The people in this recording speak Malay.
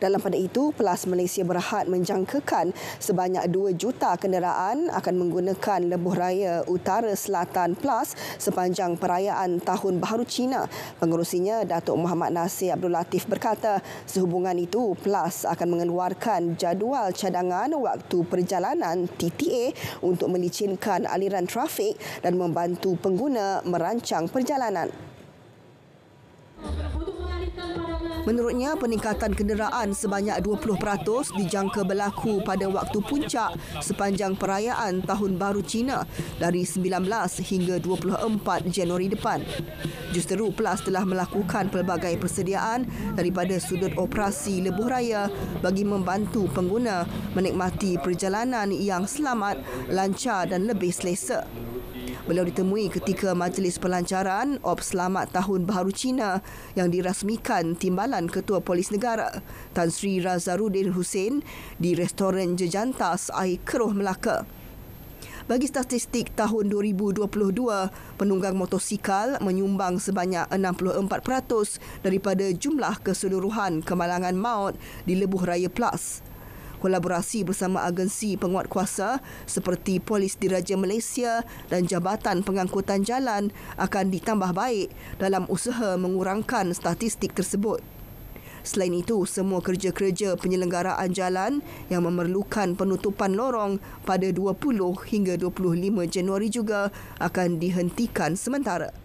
Dalam pada itu, Plus Malaysia Berhad menjangkakan sebanyak 2 juta kenderaan akan menggunakan lebuh raya utara selatan Plus sepanjang perayaan Tahun Baharu Cina. Pengurusinya, Datuk Muhammad Nasir Abdul Latif berkata, sehubungan itu Plus akan mengeluarkan jadual cadangan waktu perjalanan TTA untuk melicinkan aliran trafik dan membantu pengguna merancang perjalanan. Menurutnya, peningkatan kenderaan sebanyak 20% dijangka berlaku pada waktu puncak sepanjang perayaan Tahun Baru Cina dari 19 hingga 24 Januari depan. Justeru Plus telah melakukan pelbagai persediaan daripada sudut operasi lebuh raya bagi membantu pengguna menikmati perjalanan yang selamat, lancar dan lebih selesa. Beliau ditemui ketika majlis pelancaran Op Selamat Tahun Baharu Cina yang dirasmikan timbalan Ketua Polis Negara Tan Sri Razarudin Hussein di Restoran Jejantas Air Keruh Melaka. Bagi statistik tahun 2022, penunggang motosikal menyumbang sebanyak 64% daripada jumlah keseluruhan kemalangan maut di Lebuh Raya Plus kolaborasi bersama agensi penguat kuasa seperti Polis Diraja Malaysia dan Jabatan Pengangkutan Jalan akan ditambah baik dalam usaha mengurangkan statistik tersebut. Selain itu, semua kerja-kerja penyelenggaraan jalan yang memerlukan penutupan lorong pada 20 hingga 25 Januari juga akan dihentikan sementara.